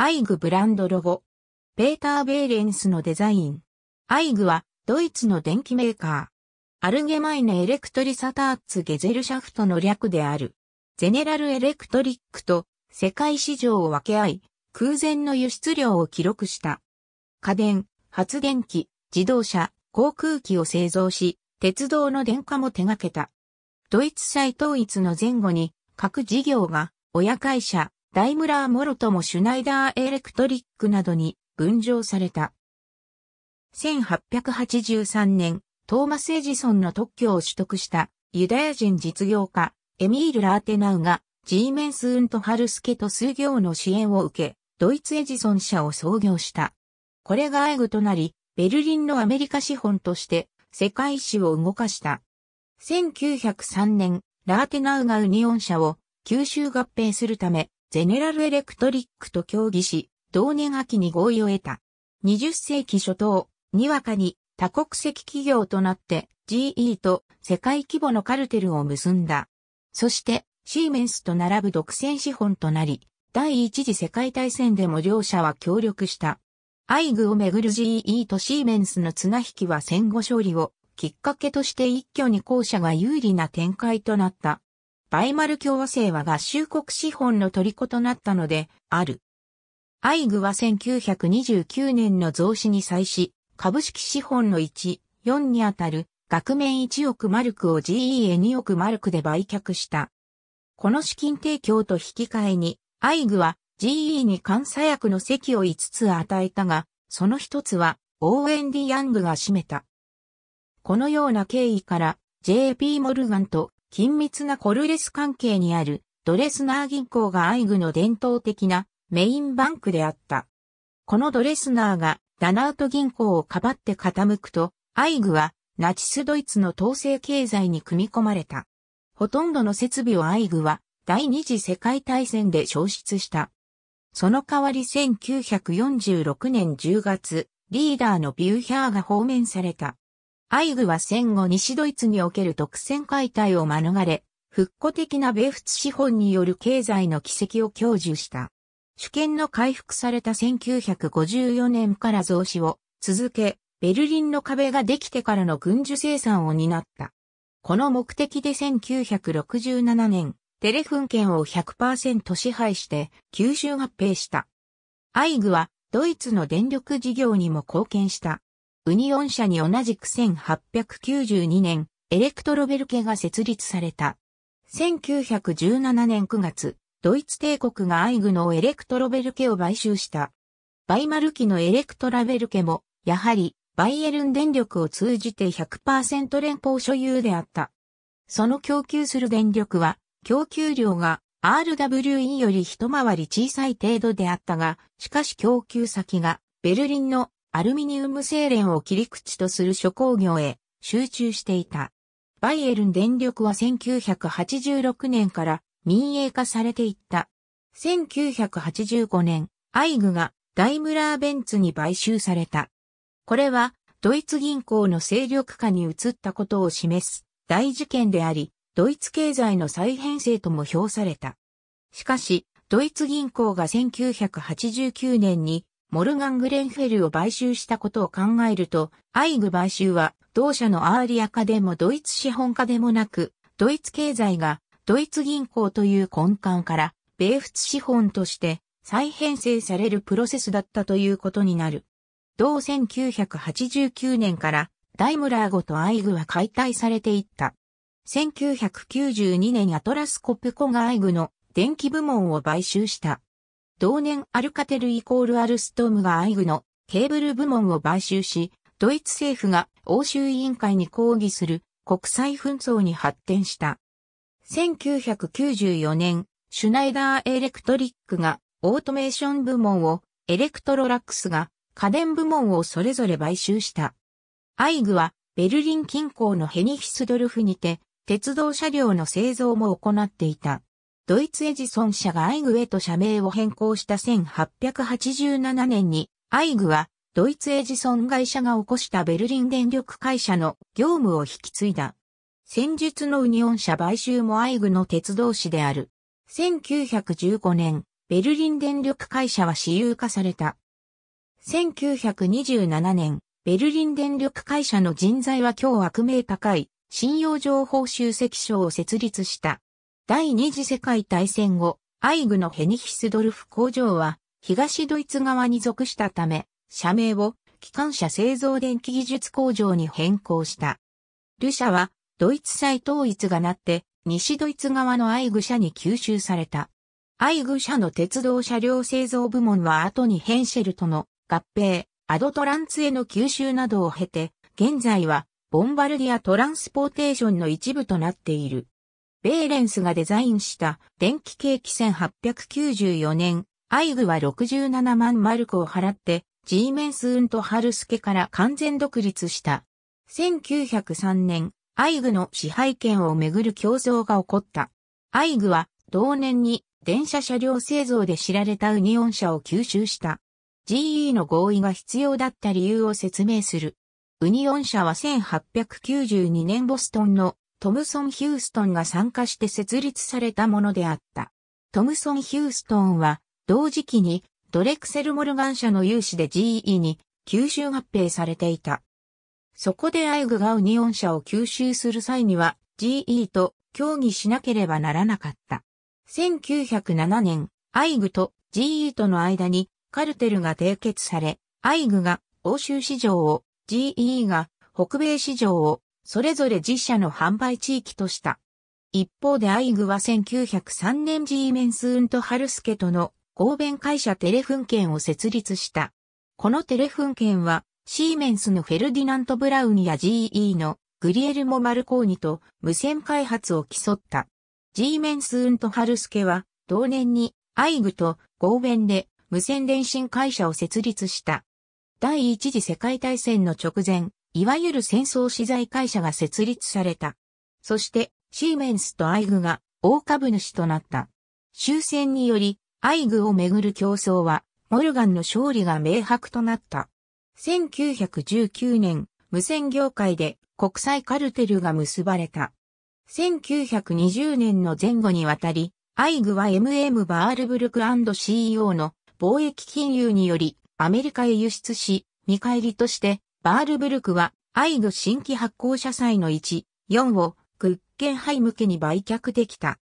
アイグブランドロゴ。ペーター・ベーレンスのデザイン。アイグは、ドイツの電気メーカー。アルゲマイネ・エレクトリサターツ・ゲゼルシャフトの略である。ゼネラル・エレクトリックと世界市場を分け合い、空前の輸出量を記録した。家電、発電機、自動車、航空機を製造し、鉄道の電化も手掛けた。ドイツ社統一の前後に、各事業が親会社、ダイムラー・モロトもシュナイダー・エレクトリックなどに分譲された。1883年、トーマス・エジソンの特許を取得したユダヤ人実業家エミール・ラーテナウがジーメンス・ウント・ハルスケと数行の支援を受け、ドイツエジソン社を創業した。これが愛具となり、ベルリンのアメリカ資本として世界史を動かした。1903年、ラーテナウがウニオン社を吸収合併するため、ゼネラルエレクトリックと協議し、同年秋に合意を得た。20世紀初頭、にわかに多国籍企業となって GE と世界規模のカルテルを結んだ。そしてシーメンスと並ぶ独占資本となり、第一次世界大戦でも両者は協力した。アイグをめぐる GE とシーメンスの綱引きは戦後勝利をきっかけとして一挙に後者が有利な展開となった。バイマル共和制は合衆国資本の虜となったので、ある。アイグは1929年の増資に際し、株式資本の1、4にあたる、額面1億マルクを GEN2 億マルクで売却した。この資金提供と引き換えに、アイグは GE に監査役の席を5つ与えたが、その1つは、オーエン・ディ・ヤングが占めた。このような経緯から、JP モルガンと緊密なコルレス関係にあるドレスナー銀行がアイグの伝統的なメインバンクであった。このドレスナーがダナウト銀行をかばって傾くと、アイグはナチスドイツの統制経済に組み込まれた。ほとんどの設備をアイグは第二次世界大戦で消失した。その代わり1946年10月、リーダーのビューヒャーが放免された。アイグは戦後西ドイツにおける独占解体を免れ、復古的な米仏資本による経済の軌跡を享受した。主権の回復された1954年から増資を続け、ベルリンの壁ができてからの軍需生産を担った。この目的で1967年、テレフン権を100%支配して吸収合併した。アイグはドイツの電力事業にも貢献した。ウニオン社に同じく1892年、エレクトロベルケが設立された。1917年9月、ドイツ帝国がアイグのエレクトロベルケを買収した。バイマル機のエレクトラベルケも、やはり、バイエルン電力を通じて100%連邦所有であった。その供給する電力は、供給量が RWE より一回り小さい程度であったが、しかし供給先がベルリンのアルミニウム製錬を切り口とする諸工業へ集中していた。バイエルン電力は1986年から民営化されていった。1985年、アイグがダイムラーベンツに買収された。これはドイツ銀行の勢力下に移ったことを示す大事件であり、ドイツ経済の再編成とも評された。しかし、ドイツ銀行が1989年にモルガン・グレンフェルを買収したことを考えると、アイグ買収は同社のアーリア化でもドイツ資本化でもなく、ドイツ経済がドイツ銀行という根幹から米仏資本として再編成されるプロセスだったということになる。同1989年からダイムラーごとアイグは解体されていった。1992年アトラスコプコがアイグの電気部門を買収した。同年アルカテルイコールアルストームがアイグのケーブル部門を買収し、ドイツ政府が欧州委員会に抗議する国際紛争に発展した。1994年、シュナイダーエレクトリックがオートメーション部門を、エレクトロラックスが家電部門をそれぞれ買収した。アイグはベルリン近郊のヘニヒスドルフにて鉄道車両の製造も行っていた。ドイツエジソン社がアイグへと社名を変更した1887年に、アイグはドイツエジソン会社が起こしたベルリン電力会社の業務を引き継いだ。戦術のウニオン社買収もアイグの鉄道士である。1915年、ベルリン電力会社は私有化された。1927年、ベルリン電力会社の人材は今日悪名高い、信用情報集積所を設立した。第二次世界大戦後、アイグのヘニヒスドルフ工場は東ドイツ側に属したため、社名を機関車製造電気技術工場に変更した。ル社はドイツ再統一がなって西ドイツ側のアイグ社に吸収された。アイグ社の鉄道車両製造部門は後にヘンシェルとの合併、アドトランツへの吸収などを経て、現在はボンバルディアトランスポーテーションの一部となっている。ベーレンスがデザインした電気ケーキ1894年、アイグは67万マルクを払って、ジーメンスウント・ハルスケから完全独立した。1903年、アイグの支配権をめぐる競争が起こった。アイグは同年に電車車両製造で知られたウニオン社を吸収した。GE の合意が必要だった理由を説明する。ウニオン社は1892年ボストンのトムソン・ヒューストンが参加して設立されたものであった。トムソン・ヒューストンは、同時期にドレクセル・モルガン社の融資で GE に吸収合併されていた。そこでアイグがウニオン社を吸収する際には GE と協議しなければならなかった。1907年、アイグと GE との間にカルテルが締結され、アイグが欧州市場を GE が北米市場をそれぞれ自社の販売地域とした。一方でアイグは1903年ジーメンスーンとハルスケとの合弁会社テレフン券を設立した。このテレフン券はシーメンスのフェルディナント・ブラウンや GE のグリエルモ・マルコーニと無線開発を競った。G メンスーンとハルスケは同年にアイグと合弁で無線電信会社を設立した。第一次世界大戦の直前、いわゆる戦争資材会社が設立された。そして、シーメンスとアイグが大株主となった。終戦により、アイグをめぐる競争は、モルガンの勝利が明白となった。1919年、無線業界で国際カルテルが結ばれた。1920年の前後にわたり、アイグは MM バールブルク &CEO の貿易金融によりアメリカへ輸出し、見返りとしてバールブルクは、アイグ新規発行社債の1、4をクッケンハイ向けに売却できた。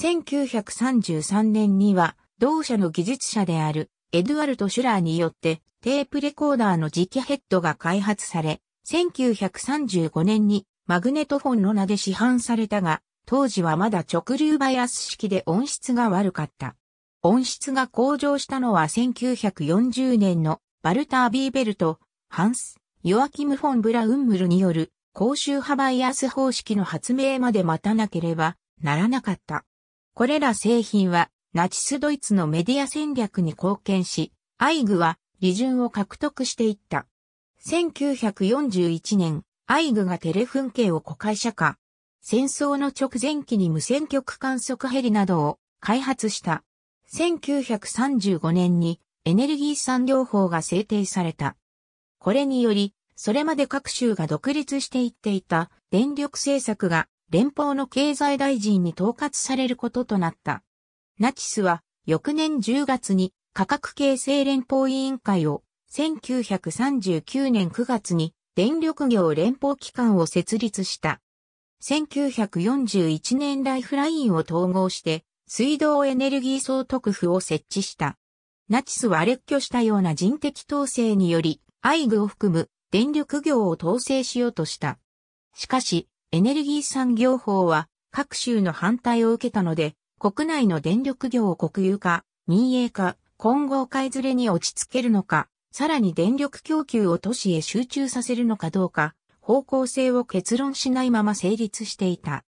1933年には、同社の技術者であるエドワルト・シュラーによってテープレコーダーの磁気ヘッドが開発され、1935年にマグネトフォンの名で市販されたが、当時はまだ直流バイアス式で音質が悪かった。音質が向上したのは1940年のバルター・ビーベルト、ハンス・ヨアキム・フォン・ブラウンムルによる公衆派バイアス方式の発明まで待たなければならなかった。これら製品はナチスドイツのメディア戦略に貢献し、アイグは利潤を獲得していった。1941年、アイグがテレフン系を子会社化。戦争の直前期に無線局観測ヘリなどを開発した。1935年にエネルギー産業法が制定された。これにより、それまで各州が独立していっていた電力政策が連邦の経済大臣に統括されることとなった。ナチスは翌年10月に価格形成連邦委員会を1939年9月に電力業連邦機関を設立した。1941年ライフラインを統合して水道エネルギー総督府を設置した。ナチスは列挙したような人的統制により、アイグを含む電力業を統制しようとした。しかし、エネルギー産業法は各州の反対を受けたので、国内の電力業を国有化、民営化、混合買いずれに落ち着けるのか、さらに電力供給を都市へ集中させるのかどうか、方向性を結論しないまま成立していた。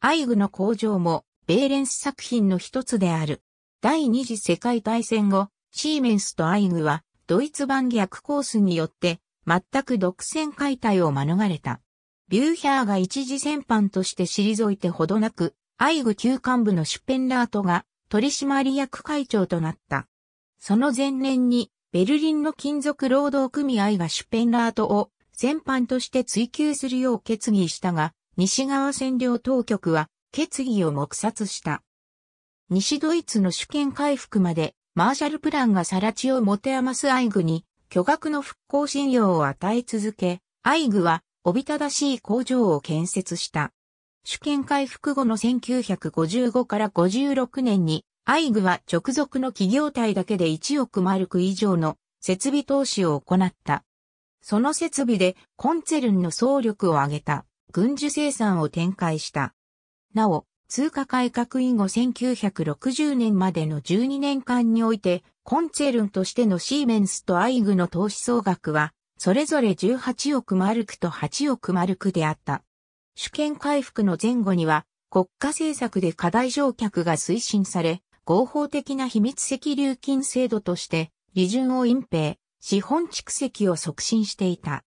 アイグの工場も、ベーレンス作品の一つである。第二次世界大戦後、シーメンスとアイグは、ドイツ版逆コースによって、全く独占解体を免れた。ビューヒャーが一時戦犯として退いてほどなく、アイグ旧幹部のシュペンラートが取締役会長となった。その前年に、ベルリンの金属労働組合がシュペンラートを戦犯として追求するよう決議したが、西側占領当局は決議を黙殺した。西ドイツの主権回復までマーシャルプランがラチを持て余すアイグに巨額の復興信用を与え続け、アイグはおびただしい工場を建設した。主権回復後の1955から56年に、アイグは直属の企業体だけで1億マルク以上の設備投資を行った。その設備でコンツェルンの総力を上げた軍需生産を展開した。なお、通貨改革以後1960年までの12年間において、コンツェルンとしてのシーメンスとアイグの投資総額は、それぞれ18億マルクと8億マルクであった。主権回復の前後には、国家政策で課題乗客が推進され、合法的な秘密石流金制度として、利潤を隠蔽、資本蓄積を促進していた。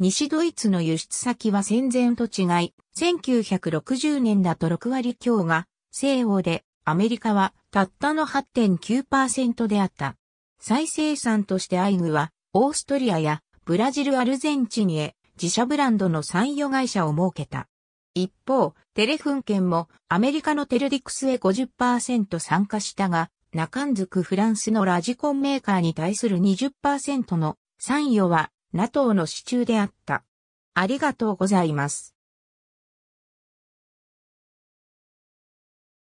西ドイツの輸出先は戦前と違い、1960年だと6割強が西欧で、アメリカはたったの8.9%であった。再生産としてアイグは、オーストリアやブラジルアルゼンチンへ自社ブランドの産業会社を設けた。一方、テレフン県もアメリカのテルディクスへ50%参加したが、中んずくフランスのラジコンメーカーに対する20%の参与は NATO の支柱であった。ありがとうございます。